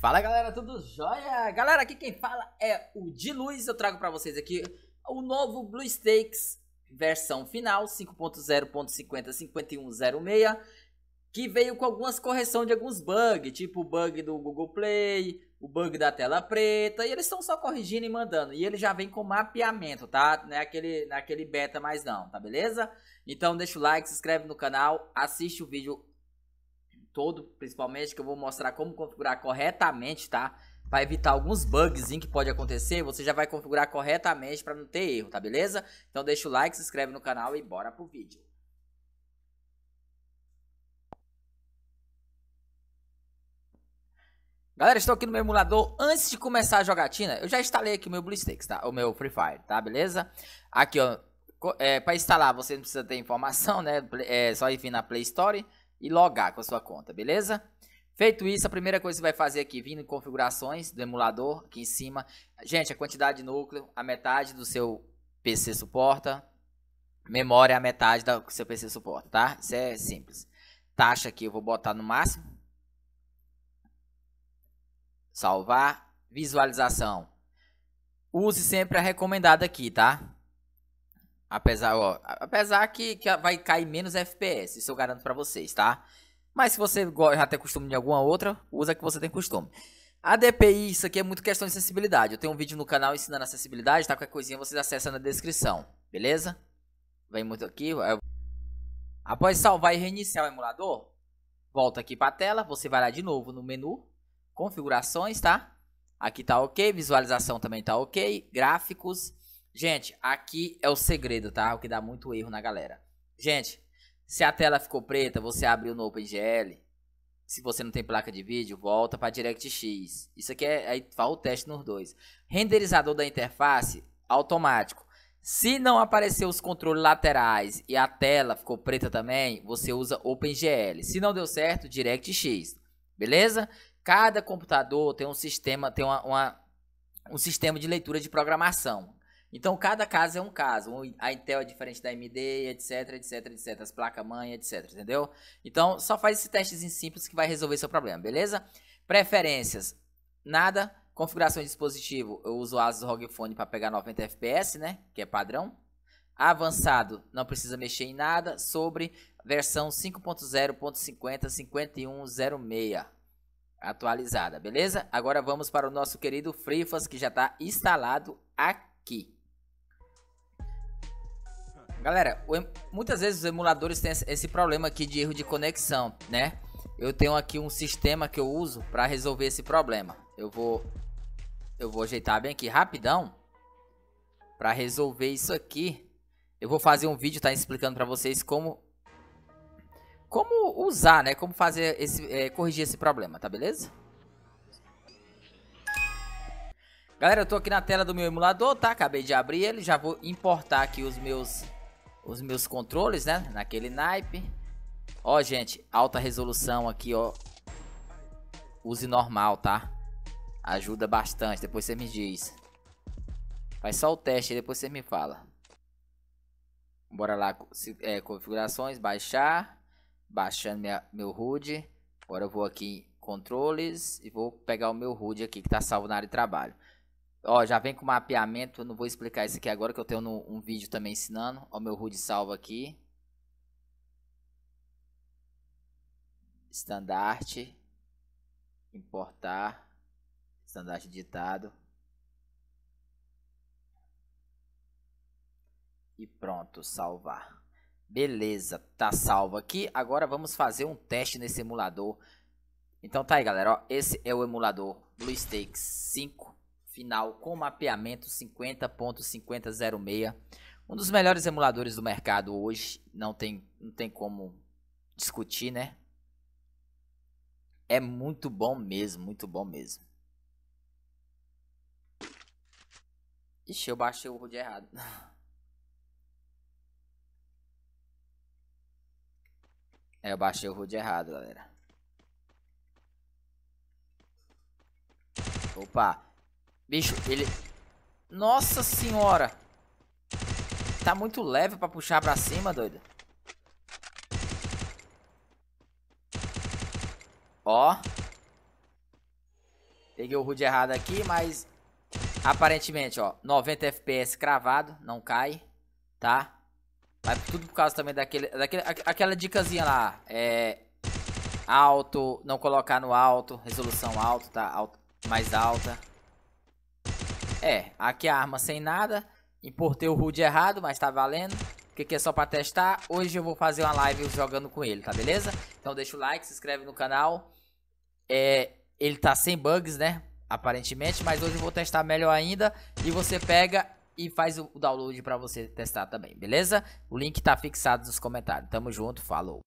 Fala galera, tudo jóia? Galera, aqui quem fala é o de Eu trago para vocês aqui o novo Blue Stakes versão final 5.0.505106, que veio com algumas correções de alguns bugs, tipo o bug do Google Play, o bug da tela preta, e eles estão só corrigindo e mandando. E ele já vem com mapeamento, tá? Não é aquele, não é aquele beta mais não, tá beleza? Então deixa o like, se inscreve no canal, assiste o vídeo todo, principalmente, que eu vou mostrar como configurar corretamente, tá? Para evitar alguns bugs que pode acontecer, você já vai configurar corretamente para não ter erro, tá beleza? Então deixa o like, se inscreve no canal e bora pro vídeo. Galera, estou aqui no meu emulador. Antes de começar a jogatina, eu já instalei aqui o meu BlueStacks, tá? O meu Free Fire, tá? Beleza? Aqui, ó. É, para instalar, você não precisa ter informação, né? É só ir vir na Play Store e logar com a sua conta, beleza? Feito isso, a primeira coisa que você vai fazer aqui, vindo em configurações do emulador, aqui em cima. Gente, a quantidade de núcleo, a metade do seu PC suporta. Memória, é a metade do seu PC suporta, tá? Isso é simples. Taxa aqui eu vou botar no máximo. Salvar. Visualização. Use sempre a recomendada aqui, tá? Apesar, ó, apesar que, que vai cair menos FPS, isso eu garanto para vocês, tá? Mas se você já tem costume de alguma outra, usa que você tem costume. A DPI, isso aqui é muito questão de sensibilidade. Eu tenho um vídeo no canal ensinando acessibilidade, tá? Qualquer coisinha vocês acessam na descrição, beleza? Vem muito aqui. Eu... É Após salvar e reiniciar o emulador, volta aqui para a tela, você vai lá de novo no menu, configurações, tá? Aqui tá ok, visualização também tá ok, gráficos, Gente, aqui é o segredo, tá? O que dá muito erro na galera. Gente, se a tela ficou preta, você abriu no OpenGL. Se você não tem placa de vídeo, volta para DirectX. Isso aqui é aí faz o teste nos dois. Renderizador da interface automático. Se não aparecer os controles laterais e a tela ficou preta também, você usa OpenGL. Se não deu certo, DirectX. Beleza? Cada computador tem um sistema, tem uma, uma um sistema de leitura de programação. Então cada caso é um caso. A Intel é diferente da AMD, etc, etc, etc. As placas-mãe, etc, entendeu? Então só faz esse testezinho simples que vai resolver seu problema, beleza? Preferências, nada. Configuração de dispositivo, eu uso o Asus ROG Phone para pegar 90 FPS, né? Que é padrão. Avançado, não precisa mexer em nada. Sobre versão 5.0.50.51.06 atualizada, beleza? Agora vamos para o nosso querido FreeFAS que já está instalado aqui. Galera, muitas vezes os emuladores têm esse problema aqui de erro de conexão, né? Eu tenho aqui um sistema que eu uso para resolver esse problema. Eu vou eu vou ajeitar bem aqui rapidão para resolver isso aqui. Eu vou fazer um vídeo tá explicando para vocês como como usar, né? Como fazer esse é, corrigir esse problema, tá beleza? Galera, eu tô aqui na tela do meu emulador, tá? Acabei de abrir ele, já vou importar aqui os meus os meus controles, né? Naquele naipe. Ó, gente, alta resolução aqui, ó. Use normal, tá? Ajuda bastante, depois você me diz. Faz só o teste e depois você me fala. Bora lá, é, configurações, baixar. Baixando minha, meu HUD. Agora eu vou aqui em controles e vou pegar o meu HUD aqui que tá salvo na área de trabalho. Ó, já vem com mapeamento, eu não vou explicar isso aqui agora que eu tenho no, um vídeo também ensinando. Ó, meu HUD salvo aqui. Standard. Importar. Standard editado E pronto, salvar. Beleza, tá salvo aqui. Agora vamos fazer um teste nesse emulador. Então tá aí, galera. Ó, esse é o emulador BlueStakes 5 final com mapeamento 50.5006. Um dos melhores emuladores do mercado hoje, não tem, não tem como discutir, né? É muito bom mesmo, muito bom mesmo. Ixi, eu baixei o root errado. É, eu baixei o root errado, galera. Opa, Bicho, ele... Nossa senhora! Tá muito leve pra puxar pra cima, doido. Ó. Peguei o HUD errado aqui, mas... Aparentemente, ó. 90 FPS cravado. Não cai. Tá? Mas tudo por causa também daquele... daquele aquela dicasinha lá. É... Alto. Não colocar no alto. Resolução alto, tá? Alto, mais alta. É, aqui é a arma sem nada. Importei o HUD errado, mas tá valendo. Porque aqui é só pra testar. Hoje eu vou fazer uma live jogando com ele, tá beleza? Então deixa o like, se inscreve no canal. É, ele tá sem bugs, né? Aparentemente, mas hoje eu vou testar melhor ainda. E você pega e faz o download pra você testar também, beleza? O link tá fixado nos comentários. Tamo junto, falou!